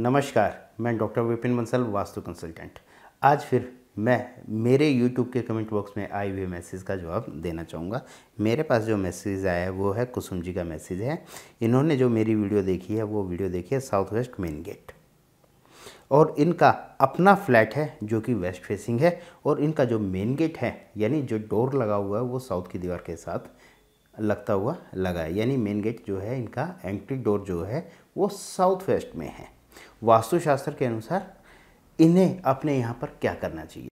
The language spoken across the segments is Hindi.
नमस्कार मैं डॉक्टर विपिन बंसल वास्तु कंसल्टेंट आज फिर मैं मेरे यूट्यूब के कमेंट बॉक्स में आए हुए मैसेज का जवाब देना चाहूँगा मेरे पास जो मैसेज आया है वो है कुसुम जी का मैसेज है इन्होंने जो मेरी वीडियो देखी है वो वीडियो देखी है साउथ वेस्ट मेन गेट और इनका अपना फ्लैट है जो कि वेस्ट फेसिंग है और इनका जो मेन गेट है यानी जो डोर लगा हुआ है वो साउथ की दीवार के साथ लगता हुआ लगा है यानी मेन गेट जो है इनका एंट्री डोर जो है वो साउथ वेस्ट में है वास्तुशास्त्र के अनुसार इन्हें अपने यहाँ पर क्या करना चाहिए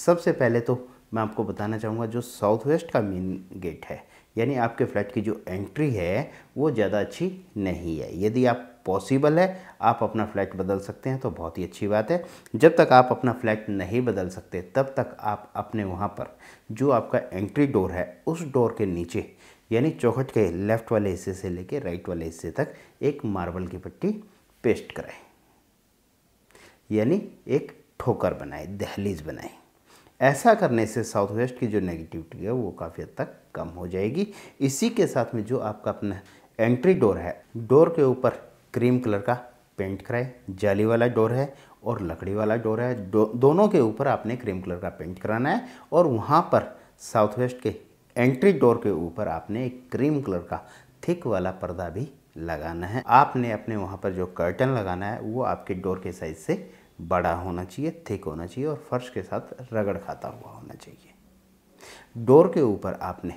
सबसे पहले तो मैं आपको बताना चाहूँगा जो साउथ वेस्ट का मेन गेट है यानी आपके फ्लैट की जो एंट्री है वो ज़्यादा अच्छी नहीं है यदि आप पॉसिबल है आप अपना फ्लैट बदल सकते हैं तो बहुत ही अच्छी बात है जब तक आप अपना फ्लैट नहीं बदल सकते तब तक आप अपने वहाँ पर जो आपका एंट्री डोर है उस डोर के नीचे यानी चौखट के लेफ्ट वाले हिस्से से लेके राइट वाले हिस्से तक एक मार्बल की पट्टी पेस्ट कराएं यानी एक ठोकर बनाए दहलीज बनाएं ऐसा करने से साउथ वेस्ट की जो नेगेटिविटी है वो काफ़ी हद तक कम हो जाएगी इसी के साथ में जो आपका अपना एंट्री डोर है डोर के ऊपर क्रीम कलर का पेंट कराए जाली वाला डोर है और लकड़ी वाला डोर है दो, दोनों के ऊपर आपने क्रीम कलर का पेंट कराना है और वहाँ पर साउथ वेस्ट के एंट्री डोर के ऊपर आपने एक क्रीम कलर का थिक वाला पर्दा भी लगाना है आपने अपने वहाँ पर जो कर्टन लगाना है वो आपके डोर के साइज से बड़ा होना चाहिए थिक होना चाहिए और फर्श के साथ रगड़ खाता हुआ होना चाहिए डोर के ऊपर आपने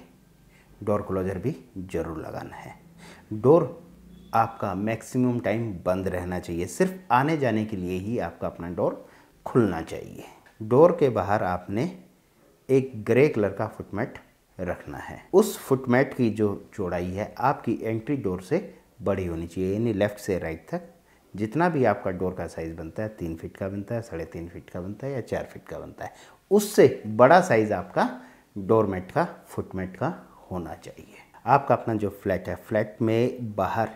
डोर क्लोजर भी ज़रूर लगाना है डोर आपका मैक्सिमम टाइम बंद रहना चाहिए सिर्फ आने जाने के लिए ही आपका अपना डोर खुलना चाहिए डोर के बाहर आपने एक ग्रे कलर का फुटमेट रखना है उस फुटमेट की जो चौड़ाई है आपकी एंट्री डोर से बड़ी होनी चाहिए यानी लेफ्ट से राइट तक जितना भी आपका डोर का साइज़ बनता है तीन फिट का बनता है साढ़े तीन फिट का बनता है या चार फिट का बनता है उससे बड़ा साइज़ आपका डोर मेट का फुट का होना चाहिए आपका अपना जो फ्लैट है फ्लैट में बाहर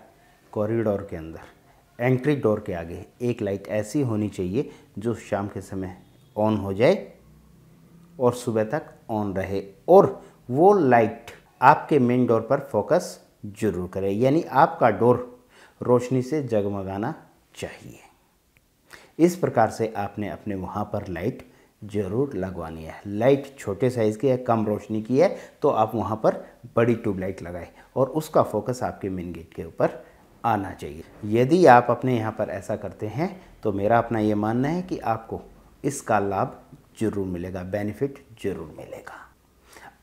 कॉरिडोर के अंदर एंट्री डोर के आगे एक लाइट ऐसी होनी चाहिए जो शाम के समय ऑन हो जाए और सुबह तक ऑन रहे और वो लाइट आपके मेन डोर पर फोकस जरूर करें यानी आपका डोर रोशनी से जगमगाना चाहिए इस प्रकार से आपने अपने वहाँ पर लाइट ज़रूर लगवानी है लाइट छोटे साइज़ की है कम रोशनी की है तो आप वहाँ पर बड़ी ट्यूबलाइट लगाएं और उसका फोकस आपके मेन गेट के ऊपर आना चाहिए यदि आप अपने यहाँ पर ऐसा करते हैं तो मेरा अपना ये मानना है कि आपको इसका लाभ ज़रूर मिलेगा बेनिफिट ज़रूर मिलेगा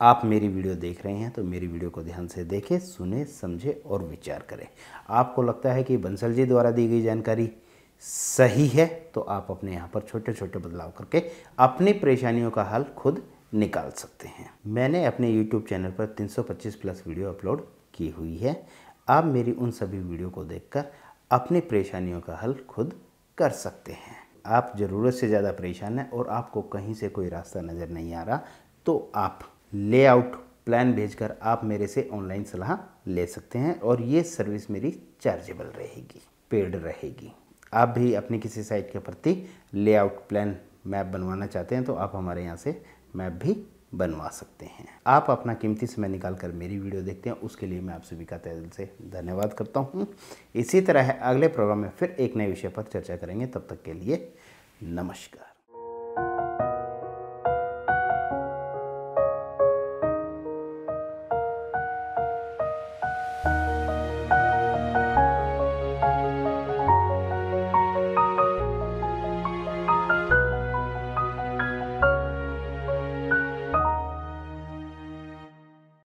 आप मेरी वीडियो देख रहे हैं तो मेरी वीडियो को ध्यान से देखें सुने समझें और विचार करें आपको लगता है कि बंसल जी द्वारा दी गई जानकारी सही है तो आप अपने यहाँ पर छोटे छोटे बदलाव करके अपनी परेशानियों का हल खुद निकाल सकते हैं मैंने अपने YouTube चैनल पर 325 प्लस वीडियो अपलोड की हुई है आप मेरी उन सभी वीडियो को देखकर अपनी परेशानियों का हल खुद कर सकते हैं आप ज़रूरत से ज़्यादा परेशान हैं और आपको कहीं से कोई रास्ता नज़र नहीं आ रहा तो आप लेआउट प्लान भेजकर आप मेरे से ऑनलाइन सलाह ले सकते हैं और ये सर्विस मेरी चार्जेबल रहेगी पेड रहेगी आप भी अपनी किसी साइट के प्रति लेआउट प्लान मैप बनवाना चाहते हैं तो आप हमारे यहाँ से मैप भी बनवा सकते हैं आप अपना कीमती समय निकाल कर मेरी वीडियो देखते हैं उसके लिए मैं आप सभी का तहदिल से धन्यवाद करता हूँ इसी तरह अगले प्रोग्राम में फिर एक नए विषय पर चर्चा करेंगे तब तक के लिए नमस्कार